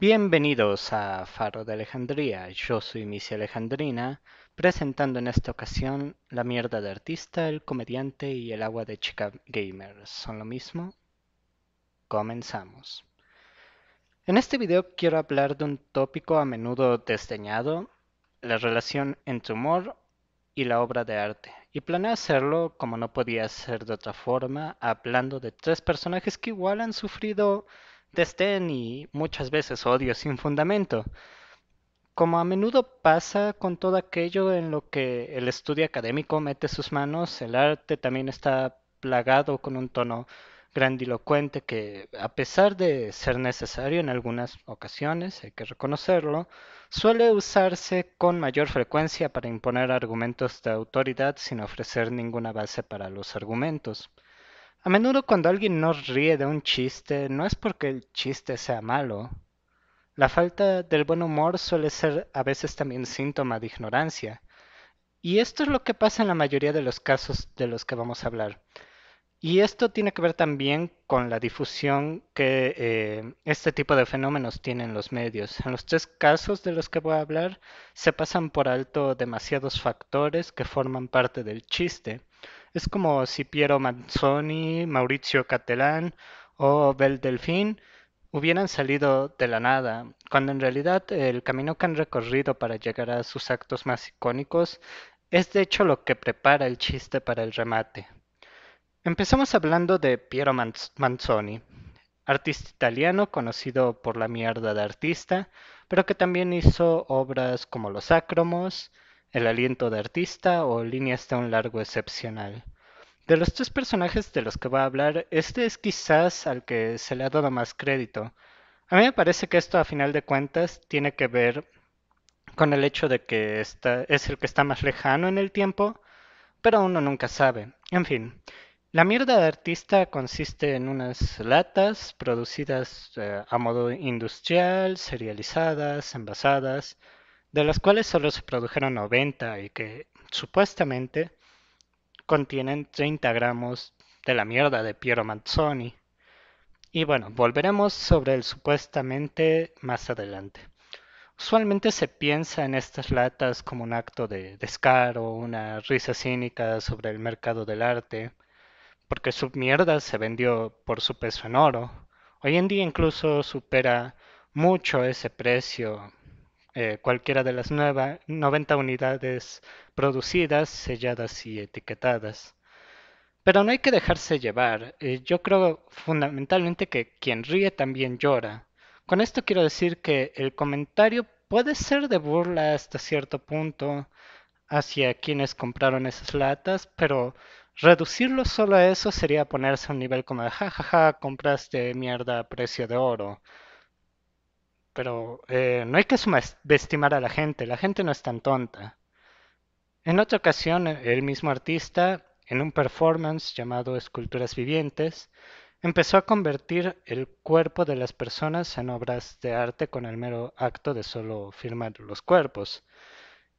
Bienvenidos a Faro de Alejandría, yo soy Missy Alejandrina, presentando en esta ocasión La mierda de artista, el comediante y el agua de chica gamer. ¿Son lo mismo? Comenzamos. En este video quiero hablar de un tópico a menudo desdeñado, la relación entre humor y la obra de arte, y planeé hacerlo, como no podía ser de otra forma, hablando de tres personajes que igual han sufrido desdén y muchas veces odio sin fundamento, como a menudo pasa con todo aquello en lo que el estudio académico mete sus manos, el arte también está plagado con un tono grandilocuente que, a pesar de ser necesario en algunas ocasiones, hay que reconocerlo, suele usarse con mayor frecuencia para imponer argumentos de autoridad sin ofrecer ninguna base para los argumentos. A menudo cuando alguien no ríe de un chiste, no es porque el chiste sea malo. La falta del buen humor suele ser a veces también síntoma de ignorancia. Y esto es lo que pasa en la mayoría de los casos de los que vamos a hablar. Y esto tiene que ver también con la difusión que eh, este tipo de fenómenos tienen los medios. En los tres casos de los que voy a hablar, se pasan por alto demasiados factores que forman parte del chiste es como si Piero Manzoni, Maurizio Catelán o Bel Delfín hubieran salido de la nada, cuando en realidad el camino que han recorrido para llegar a sus actos más icónicos es de hecho lo que prepara el chiste para el remate. Empezamos hablando de Piero Manzoni, artista italiano conocido por la mierda de artista, pero que también hizo obras como Los acromos el aliento de artista o líneas de un largo excepcional. De los tres personajes de los que va a hablar, este es quizás al que se le ha dado más crédito. A mí me parece que esto a final de cuentas tiene que ver con el hecho de que está, es el que está más lejano en el tiempo, pero uno nunca sabe. En fin, la mierda de artista consiste en unas latas producidas eh, a modo industrial, serializadas, envasadas, de las cuales solo se produjeron 90 y que supuestamente contienen 30 gramos de la mierda de Piero Manzoni. Y bueno, volveremos sobre el supuestamente más adelante. Usualmente se piensa en estas latas como un acto de descaro, una risa cínica sobre el mercado del arte, porque su mierda se vendió por su peso en oro. Hoy en día incluso supera mucho ese precio eh, cualquiera de las nuevas 90 unidades producidas, selladas y etiquetadas. Pero no hay que dejarse llevar. Eh, yo creo fundamentalmente que quien ríe también llora. Con esto quiero decir que el comentario puede ser de burla hasta cierto punto hacia quienes compraron esas latas, pero reducirlo solo a eso sería ponerse a un nivel como de jajaja, ja, compraste mierda a precio de oro pero eh, no hay que subestimar a la gente, la gente no es tan tonta. En otra ocasión, el mismo artista, en un performance llamado Esculturas Vivientes, empezó a convertir el cuerpo de las personas en obras de arte con el mero acto de solo firmar los cuerpos.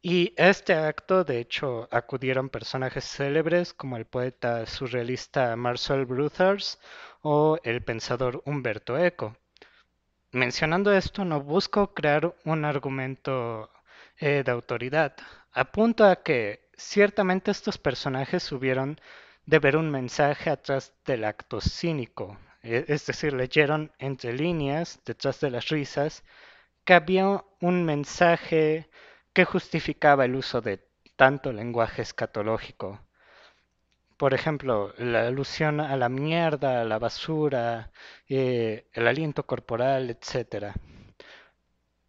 Y a este acto, de hecho, acudieron personajes célebres como el poeta surrealista Marcel Bruthers o el pensador Humberto Eco mencionando esto, no busco crear un argumento eh, de autoridad. Apunto a que ciertamente estos personajes hubieron de ver un mensaje atrás del acto cínico, e, es decir, leyeron entre líneas, detrás de las risas, que había un mensaje que justificaba el uso de tanto lenguaje escatológico. Por ejemplo, la alusión a la mierda, a la basura, eh, el aliento corporal, etc.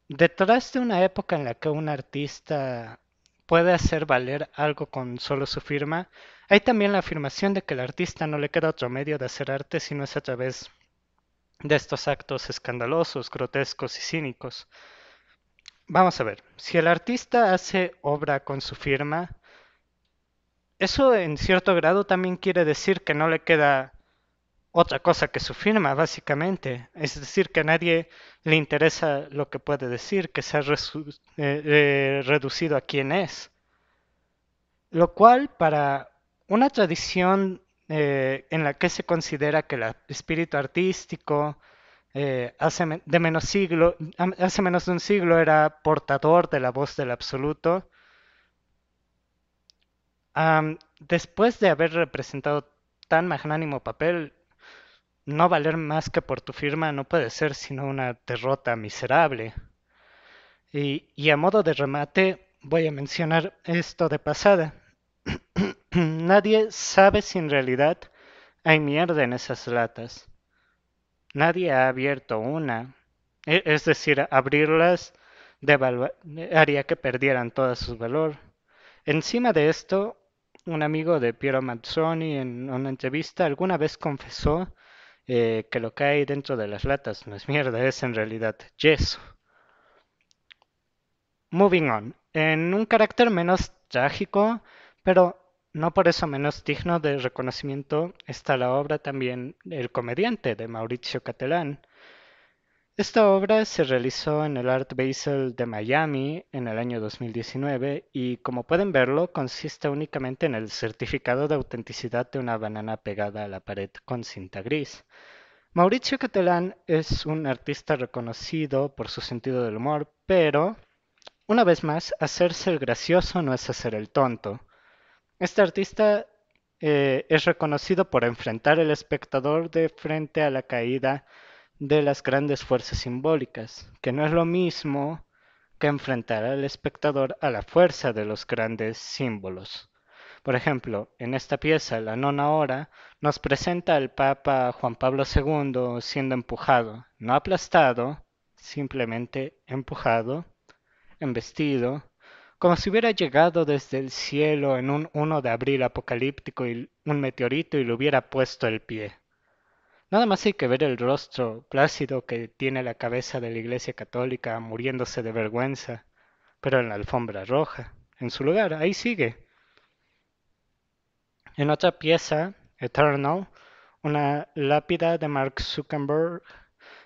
Detrás de una época en la que un artista puede hacer valer algo con solo su firma, hay también la afirmación de que el artista no le queda otro medio de hacer arte si no es a través de estos actos escandalosos, grotescos y cínicos. Vamos a ver, si el artista hace obra con su firma, eso en cierto grado también quiere decir que no le queda otra cosa que su firma, básicamente. Es decir, que a nadie le interesa lo que puede decir, que se ha eh, eh, reducido a quién es. Lo cual para una tradición eh, en la que se considera que el espíritu artístico de menos siglo, hace menos de un siglo era portador de la voz del absoluto, después de haber representado tan magnánimo papel, no valer más que por tu firma no puede ser sino una derrota miserable. Y, y a modo de remate, voy a mencionar esto de pasada. Nadie sabe si en realidad hay mierda en esas latas. Nadie ha abierto una. E, es decir, abrirlas haría que perdieran todo su valor. Encima de esto, un amigo de Piero Mazzoni en una entrevista alguna vez confesó eh, que lo que hay dentro de las latas no es mierda, es en realidad yeso. Moving on. En un carácter menos trágico, pero no por eso menos digno de reconocimiento, está la obra también El comediante de Mauricio Catalán, esta obra se realizó en el Art Basel de Miami en el año 2019 y como pueden verlo consiste únicamente en el certificado de autenticidad de una banana pegada a la pared con cinta gris. Mauricio Catalán es un artista reconocido por su sentido del humor, pero, una vez más, hacerse el gracioso no es hacer el tonto. Este artista eh, es reconocido por enfrentar al espectador de frente a la caída de las grandes fuerzas simbólicas, que no es lo mismo que enfrentar al espectador a la fuerza de los grandes símbolos. Por ejemplo, en esta pieza, La Nona Hora, nos presenta al Papa Juan Pablo II siendo empujado, no aplastado, simplemente empujado, embestido, como si hubiera llegado desde el cielo en un 1 de abril apocalíptico y un meteorito y le hubiera puesto el pie. Nada más hay que ver el rostro plácido que tiene la cabeza de la Iglesia Católica muriéndose de vergüenza, pero en la alfombra roja. En su lugar, ahí sigue. En otra pieza, Eternal, una lápida de Mark Zuckerberg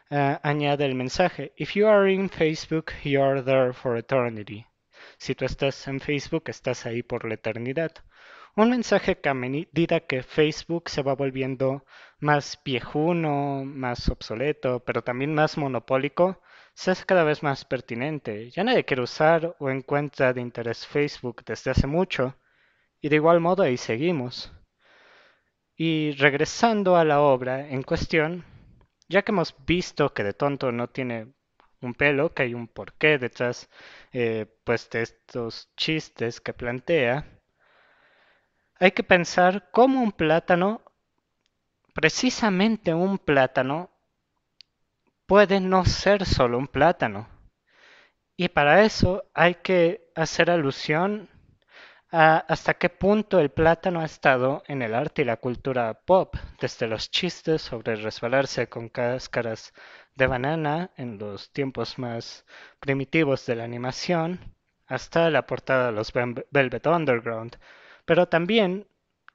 eh, añade el mensaje, If you are in Facebook, you are there for eternity. Si tú estás en Facebook, estás ahí por la eternidad un mensaje que a medida que Facebook se va volviendo más viejuno, más obsoleto, pero también más monopólico, se hace cada vez más pertinente. Ya nadie quiere usar o encuentra de interés Facebook desde hace mucho, y de igual modo ahí seguimos. Y regresando a la obra en cuestión, ya que hemos visto que de tonto no tiene un pelo, que hay un porqué detrás eh, pues de estos chistes que plantea, hay que pensar cómo un plátano, precisamente un plátano, puede no ser solo un plátano. Y para eso hay que hacer alusión a hasta qué punto el plátano ha estado en el arte y la cultura pop, desde los chistes sobre resbalarse con cáscaras de banana en los tiempos más primitivos de la animación, hasta la portada de los Velvet Underground, pero también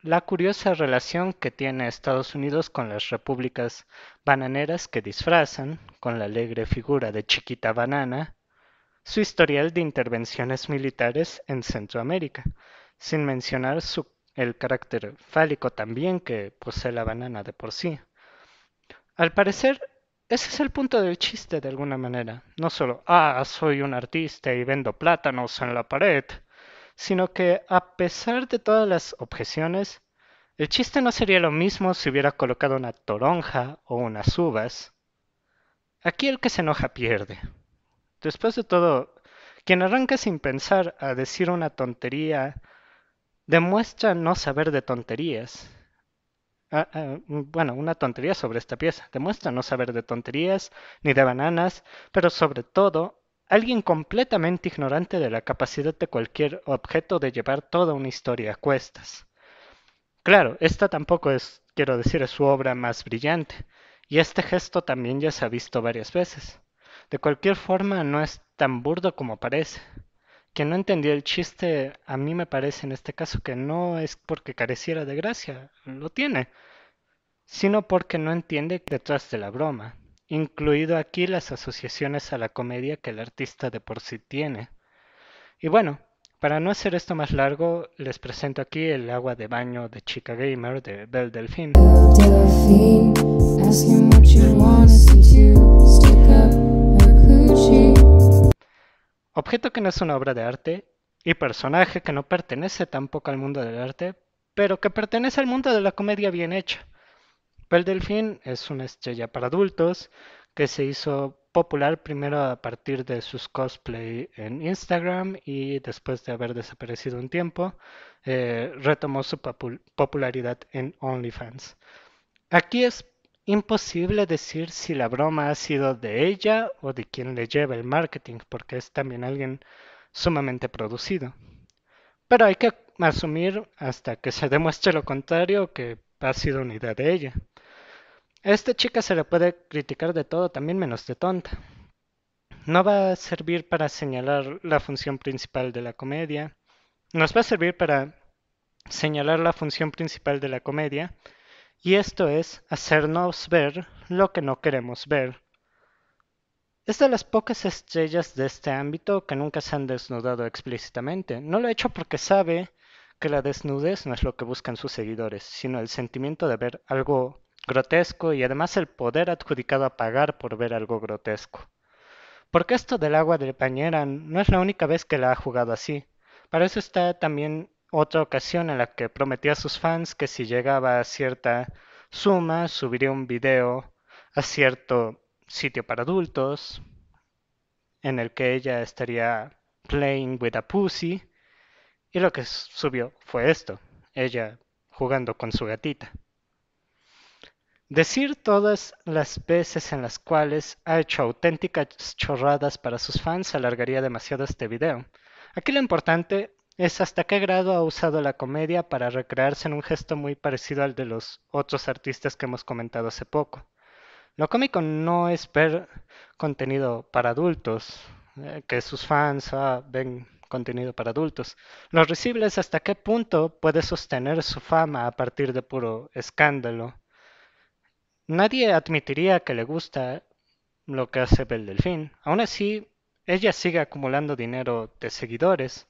la curiosa relación que tiene Estados Unidos con las repúblicas bananeras que disfrazan, con la alegre figura de Chiquita Banana, su historial de intervenciones militares en Centroamérica, sin mencionar el carácter fálico también que posee la banana de por sí. Al parecer, ese es el punto del chiste de alguna manera, no solo, ah, soy un artista y vendo plátanos en la pared, sino que a pesar de todas las objeciones, el chiste no sería lo mismo si hubiera colocado una toronja o unas uvas. Aquí el que se enoja pierde. Después de todo, quien arranca sin pensar a decir una tontería demuestra no saber de tonterías. Ah, ah, mm, bueno, una tontería sobre esta pieza. Demuestra no saber de tonterías ni de bananas, pero sobre todo alguien completamente ignorante de la capacidad de cualquier objeto de llevar toda una historia a cuestas. Claro, esta tampoco es, quiero decir, su obra más brillante, y este gesto también ya se ha visto varias veces. De cualquier forma, no es tan burdo como parece. Quien no entendió el chiste, a mí me parece en este caso que no es porque careciera de gracia, lo tiene, sino porque no entiende detrás de la broma, incluido aquí las asociaciones a la comedia que el artista de por sí tiene. Y bueno, para no hacer esto más largo, les presento aquí el agua de baño de Chica Gamer de Belle Delphine. Objeto que no es una obra de arte y personaje que no pertenece tampoco al mundo del arte, pero que pertenece al mundo de la comedia bien hecha. El Delfín es una estrella para adultos que se hizo popular primero a partir de sus cosplay en Instagram y después de haber desaparecido un tiempo, eh, retomó su popularidad en OnlyFans. Aquí es imposible decir si la broma ha sido de ella o de quien le lleva el marketing, porque es también alguien sumamente producido. Pero hay que asumir hasta que se demuestre lo contrario que ha sido una idea de ella. A esta chica se le puede criticar de todo, también menos de tonta. No va a servir para señalar la función principal de la comedia. Nos va a servir para señalar la función principal de la comedia, y esto es hacernos ver lo que no queremos ver. Es de las pocas estrellas de este ámbito que nunca se han desnudado explícitamente. No lo ha hecho porque sabe que la desnudez no es lo que buscan sus seguidores, sino el sentimiento de ver algo grotesco y además el poder adjudicado a pagar por ver algo grotesco. Porque esto del agua de pañera no es la única vez que la ha jugado así. Para eso está también otra ocasión en la que prometió a sus fans que si llegaba a cierta suma subiría un video a cierto sitio para adultos en el que ella estaría playing with a pussy y lo que subió fue esto, ella jugando con su gatita. Decir todas las veces en las cuales ha hecho auténticas chorradas para sus fans alargaría demasiado este video. Aquí lo importante es hasta qué grado ha usado la comedia para recrearse en un gesto muy parecido al de los otros artistas que hemos comentado hace poco. Lo cómico no es ver contenido para adultos, eh, que sus fans ah, ven contenido para adultos. Lo risible es hasta qué punto puede sostener su fama a partir de puro escándalo Nadie admitiría que le gusta lo que hace Delfín. Aún así, ella sigue acumulando dinero de seguidores.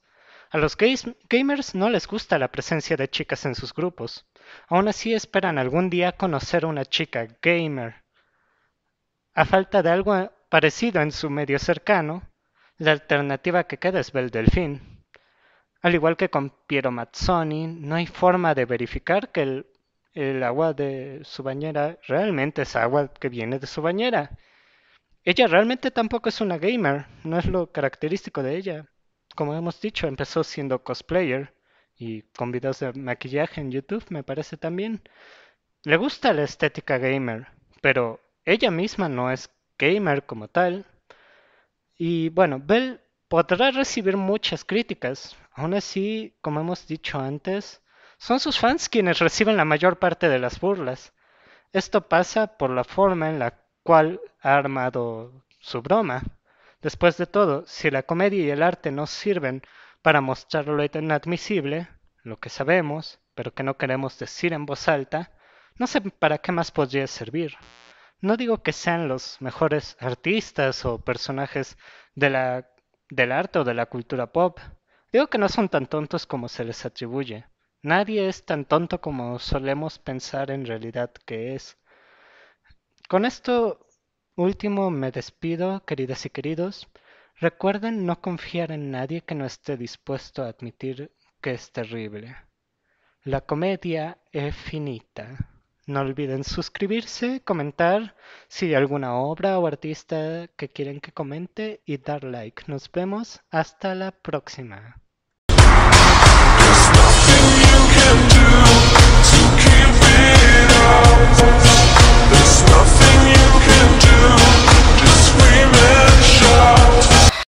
A los gamers no les gusta la presencia de chicas en sus grupos. Aún así esperan algún día conocer a una chica gamer. A falta de algo parecido en su medio cercano, la alternativa que queda es Delfín. Al igual que con Piero Mazzoni, no hay forma de verificar que el el agua de su bañera realmente es agua que viene de su bañera. Ella realmente tampoco es una gamer, no es lo característico de ella. Como hemos dicho, empezó siendo cosplayer y con videos de maquillaje en YouTube, me parece también. Le gusta la estética gamer, pero ella misma no es gamer como tal. Y bueno, Bell podrá recibir muchas críticas. Aún así, como hemos dicho antes, son sus fans quienes reciben la mayor parte de las burlas. Esto pasa por la forma en la cual ha armado su broma. Después de todo, si la comedia y el arte no sirven para mostrar lo inadmisible, lo que sabemos, pero que no queremos decir en voz alta, no sé para qué más podría servir. No digo que sean los mejores artistas o personajes de la, del arte o de la cultura pop. Digo que no son tan tontos como se les atribuye. Nadie es tan tonto como solemos pensar en realidad que es. Con esto último me despido, queridas y queridos. Recuerden no confiar en nadie que no esté dispuesto a admitir que es terrible. La comedia es finita. No olviden suscribirse, comentar si hay alguna obra o artista que quieren que comente y dar like. Nos vemos hasta la próxima. There's nothing you can do Just scream and shout